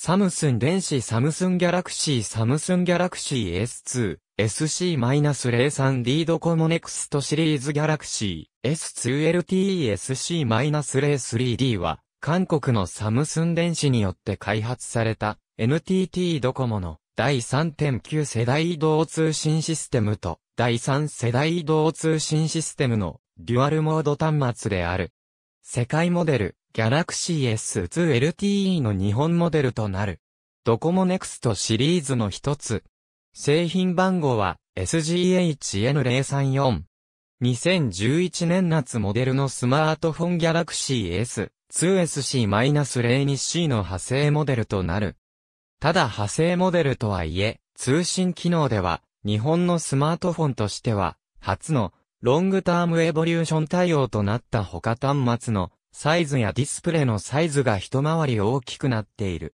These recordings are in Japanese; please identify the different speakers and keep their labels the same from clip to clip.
Speaker 1: サムスン電子サムスンギャラクシーサムスンギャラクシー S2、SC-03D ドコモネクストシリーズギャラクシー S2LTE SC-03D は、韓国のサムスン電子によって開発された NTT ドコモの第3.9世代移動通信システムと第3世代移動通信システムのデュアルモード端末である。世界モデル Galaxy S2 LTE の日本モデルとなる。ドコモネクストシリーズの一つ。製品番号は SGHN034。2011年夏モデルのスマートフォン Galaxy S2SC-02C の派生モデルとなる。ただ派生モデルとはいえ、通信機能では、日本のスマートフォンとしては、初の、ロングタームエボリューション対応となった他端末の、サイズやディスプレイのサイズが一回り大きくなっている。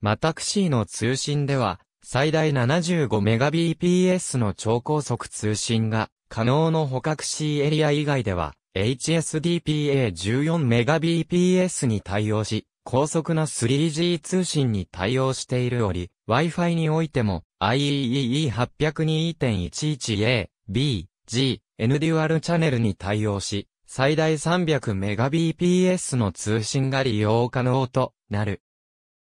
Speaker 1: またシーの通信では、最大 75Mbps の超高速通信が可能の捕獲 C エリア以外では、HSDPA14Mbps に対応し、高速な 3G 通信に対応しているおり、Wi-Fi においても IEEE802.11A、B、G、N デュアルチャンネルに対応し、最大 300Mbps の通信が利用可能となる。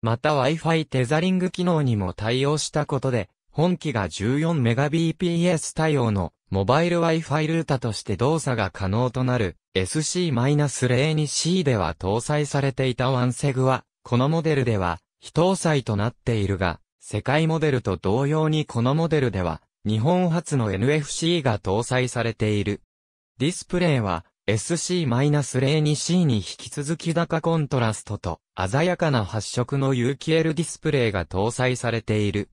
Speaker 1: また Wi-Fi テザリング機能にも対応したことで、本機が 14Mbps 対応のモバイル Wi-Fi ルータとして動作が可能となる SC-02C では搭載されていたワンセグは、このモデルでは非搭載となっているが、世界モデルと同様にこのモデルでは、日本初の NFC が搭載されている。ディスプレイは SC-02C に引き続き高コントラストと鮮やかな発色の UQL ディスプレイが搭載されている。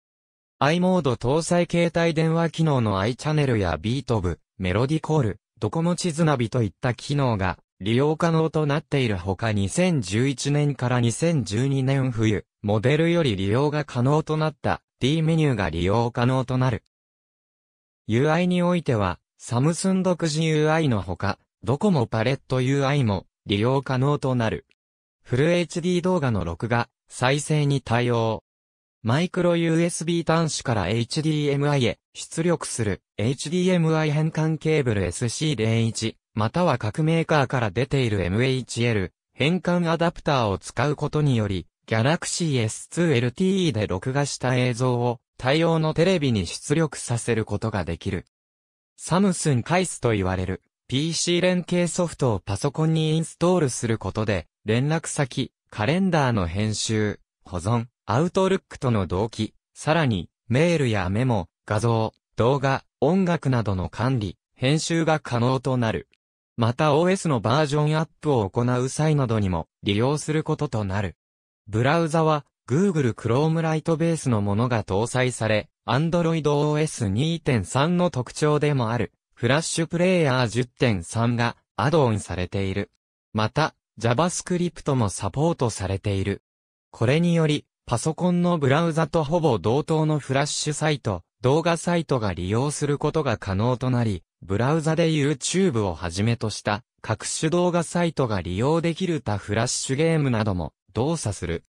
Speaker 1: i モード搭載携帯電話機能の i チャンネルやビートブ、メロディコール、ドコモ地図ナビといった機能が利用可能となっているほか2011年から2012年冬、モデルより利用が可能となった D メニューが利用可能となる。UI においては、サムスン独自 UI のほか、どこもパレット UI も利用可能となる。フル HD 動画の録画、再生に対応。マイクロ USB 端子から HDMI へ出力する HDMI 変換ケーブル SC01 または各メーカーから出ている MHL 変換アダプターを使うことにより Galaxy S2 LTE で録画した映像を対応のテレビに出力させることができる。サムスンカイスと言われる PC 連携ソフトをパソコンにインストールすることで、連絡先、カレンダーの編集、保存、アウトルックとの同期、さらに、メールやメモ、画像、動画、音楽などの管理、編集が可能となる。また OS のバージョンアップを行う際などにも利用することとなる。ブラウザは Google Chrome Lightbase のものが搭載され、Android OS 2.3の特徴でもあるフラッシュプレイヤー10.3がアドオンされている。また、JavaScript もサポートされている。これにより、パソコンのブラウザとほぼ同等のフラッシュサイト、動画サイトが利用することが可能となり、ブラウザで YouTube をはじめとした各種動画サイトが利用できる他フラッシュゲームなども動作する。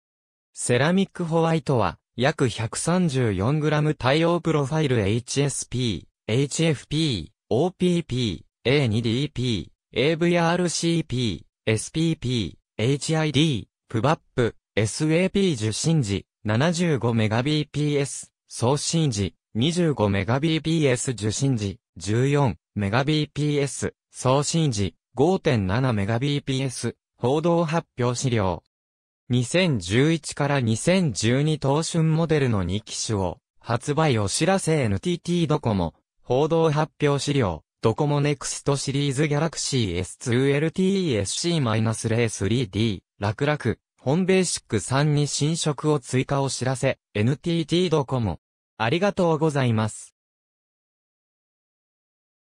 Speaker 1: セラミックホワイトは約 134g 対応プロファイル HSP、HFP、OPP、A2DP、AVRCP、SPP、HID、PVAP、SAP 受信時、75Mbps、送信時、25Mbps 受信時、14Mbps、送信時、5.7Mbps、報道発表資料。2011から2012東春モデルの2機種を、発売お知らせ NTT ドコモ、報道発表資料、ドコモネクストシリーズギャラクシー S2LTESC-03D、楽々、本ベーシック3に新色を追加を知らせ、NTT ドコモ。ありがとうございます。